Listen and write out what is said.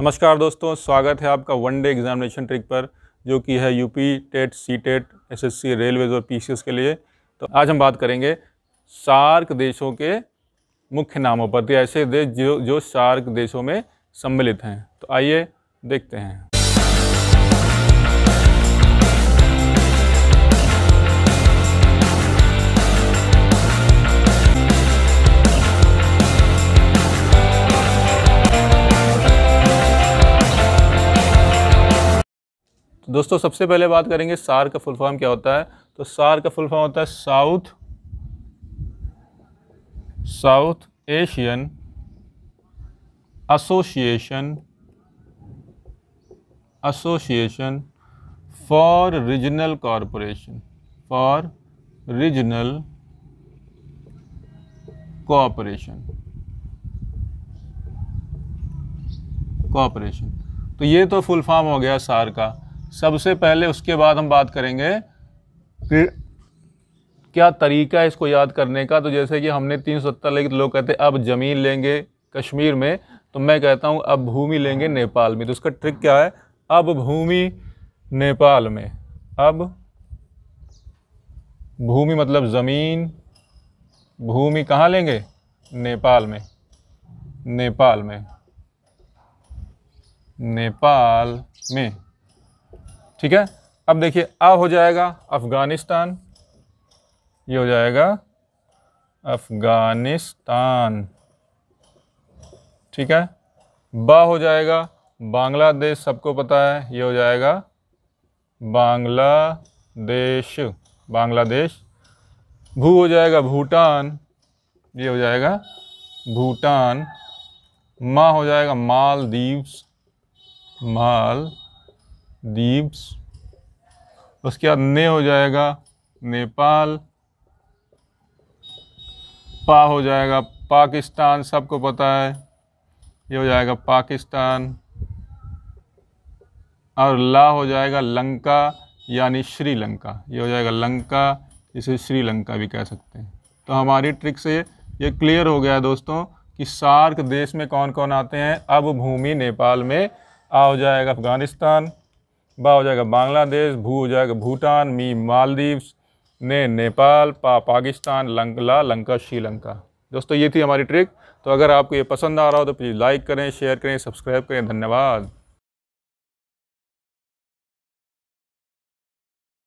नमस्कार दोस्तों स्वागत है आपका वन डे एग्जामिनेशन ट्रिक पर जो कि है UP TET C TET SSC railways और पीसीएस के लिए तो आज हम बात करेंगे सार्क देशों के मुख्य नामों पर तो ऐसे देश जो जो सार्क देशों में सम्मिलित हैं तो आइए देखते हैं तो दोस्तों सबसे पहले बात करेंगे सार का फुल फॉर्म क्या होता है तो सार का फुल फॉर्म होता है South South Asian association association for regional corporation for regional cooperation cooperation तो ये तो फुल फॉर्म हो गया सार का सबसे पहले उसके बाद हम बात करेंगे कि क्या तरीका है इसको याद करने का तो जैसे कि हमने तीन सौ सत्तर लेके तो लोग कहते हैं अब ज़मीन लेंगे कश्मीर में तो मैं कहता हूँ अब भूमि लेंगे नेपाल में तो उसका ट्रिक क्या है अब भूमि नेपाल में अब भूमि मतलब ज़मीन भूमि कहाँ लेंगे नेपाल में नेपाल में नेपाल में ठीक है अब देखिए आ हो जाएगा अफ़गानिस्तान ये हो जाएगा अफ़गानिस्तान ठीक है बा हो जाएगा बांग्लादेश सबको पता है ये हो जाएगा बांग्लादेश बांग्लादेश भू हो जाएगा भूटान ये हो जाएगा भूटान माँ हो जाएगा मालदीव्स माल दीप्स उसके बाद ने हो जाएगा नेपाल पा हो जाएगा पाकिस्तान सबको पता है ये हो जाएगा पाकिस्तान और ला हो जाएगा लंका यानी श्रीलंका ये हो जाएगा लंका इसे श्रीलंका भी कह सकते हैं तो हमारी ट्रिक से ये क्लियर हो गया दोस्तों कि सार्क देश में कौन कौन आते हैं अब भूमि नेपाल में आ हो जाएगा अफगानिस्तान बा हो जाएगा बांग्लादेश भू हो जाएगा भूटान मी मालदीव्स ने नेपाल पा पाकिस्तान लंकला लंका श्रीलंका दोस्तों ये थी हमारी ट्रिक तो अगर आपको ये पसंद आ रहा हो तो प्लीज़ लाइक करें शेयर करें सब्सक्राइब करें धन्यवाद